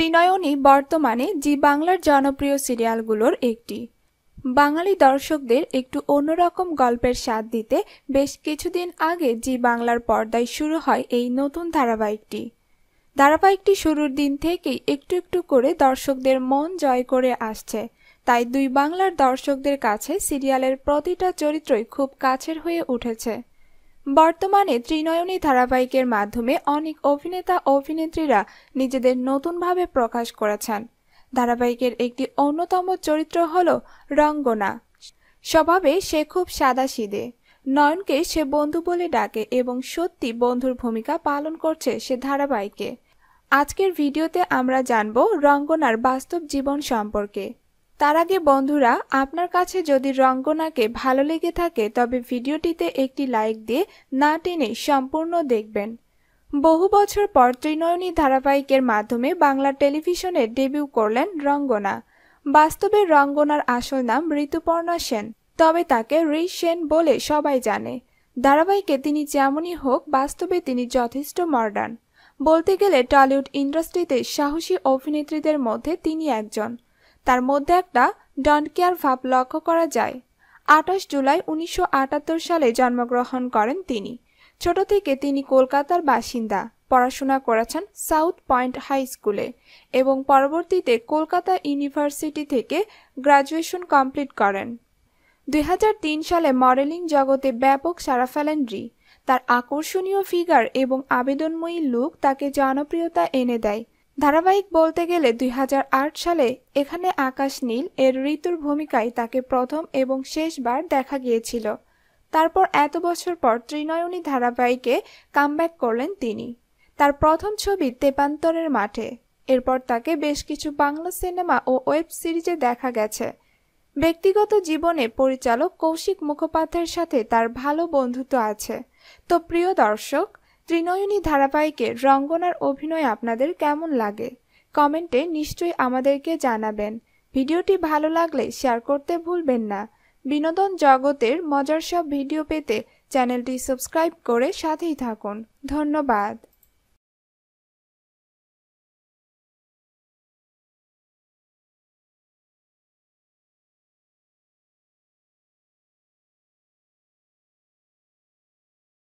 ত্রিনয়নী বর্তমানে জি বাংলার জনপ্রিয় সিরিয়ালগুলোর একটি বাঙালি দর্শকদের একটু অন্যরকম গল্পের স্বাদ দিতে বেশ কিছুদিন আগে জি বাংলার পর্দায় শুরু হয় এই নতুন ধারাবাহিকটি ধারাবাহিকটি শুরুর দিন থেকেই একটু একটু করে দর্শকদের মন জয় করে আসছে তাই দুই বাংলার দর্শকদের কাছে সিরিয়ালের প্রতিটা চরিত্রই খুব কাছের হয়ে উঠেছে বর্তমানে ত্রিনয়নী ধারাবাহিকের মাধ্যমে অনেক অভিনেতা অভিনেত্রীরা নিজেদের নতুনভাবে প্রকাশ করেছেন ধারাবাহিকের একটি অন্যতম চরিত্র হল রঙ্গনা স্বভাবে সে খুব সাদা সিদে নয়নকে সে বন্ধু বলে ডাকে এবং সত্যি বন্ধুর ভূমিকা পালন করছে সে ধারাবাহিকে আজকের ভিডিওতে আমরা জানব রঙ্গনার বাস্তব জীবন সম্পর্কে তার আগে বন্ধুরা আপনার কাছে যদি রঙ্গনাকে ভালো লেগে থাকে তবে ভিডিওটিতে একটি লাইক দিয়ে না টেনে সম্পূর্ণ দেখবেন বহু বছর পর ত্রিনয়নী ধারাবাহিকের মাধ্যমে বাংলা টেলিভিশনে ডেবিউ করলেন রঙ্গনা বাস্তবে রঙ্গনার আসল নাম ঋতুপর্ণা সেন তবে তাকে রি সেন বলে সবাই জানে ধারাবাহিকে তিনি যেমনই হোক বাস্তবে তিনি যথেষ্ট মডার্ন বলতে গেলে টলিউড ইন্ডাস্ট্রিতে সাহসী অভিনেত্রীদের মধ্যে তিনি একজন তার মধ্যে একটা ডন কেয়ার ভাব লক্ষ্য করা যায় আঠাশ জুলাই উনিশশো সালে জন্মগ্রহণ করেন তিনি ছোট থেকে তিনি কলকাতার বাসিন্দা পড়াশোনা করেছেন সাউথ পয়েন্ট হাই স্কুলে এবং পরবর্তীতে কলকাতা ইউনিভার্সিটি থেকে গ্রাজুয়েশন কমপ্লিট করেন দুই সালে মডেলিং জগতে ব্যাপক সারা ফেলেন রি তার আকর্ষণীয় ফিগার এবং আবেদনময়ী লুক তাকে জনপ্রিয়তা এনে দেয় ধারাবাহিক বলতে গেলে দুই সালে এখানে আকাশ নীল এর ঋতুর ভূমিকায় তাকে প্রথম এবং শেষবার দেখা গিয়েছিল তারপর এত বছর পর ত্রিনয়নী ধারাবাহিকে কামব্যাক করলেন তিনি তার প্রথম ছবি তেপান্তরের মাঠে এরপর তাকে বেশ কিছু বাংলা সিনেমা ও ওয়েব সিরিজে দেখা গেছে ব্যক্তিগত জীবনে পরিচালক কৌশিক মুখোপাধ্যায়ের সাথে তার ভালো বন্ধুত্ব আছে তো প্রিয় দর্শক ত্রিনয়নী ধারাবাহিকের রঙ্গনার অভিনয় আপনাদের কেমন লাগে কমেন্টে নিশ্চয়ই আমাদেরকে জানাবেন ভিডিওটি ভালো লাগলে শেয়ার করতে ভুলবেন না বিনোদন জগতের মজার সব ভিডিও পেতে চ্যানেলটি সাবস্ক্রাইব করে সাথেই থাকুন ধন্যবাদ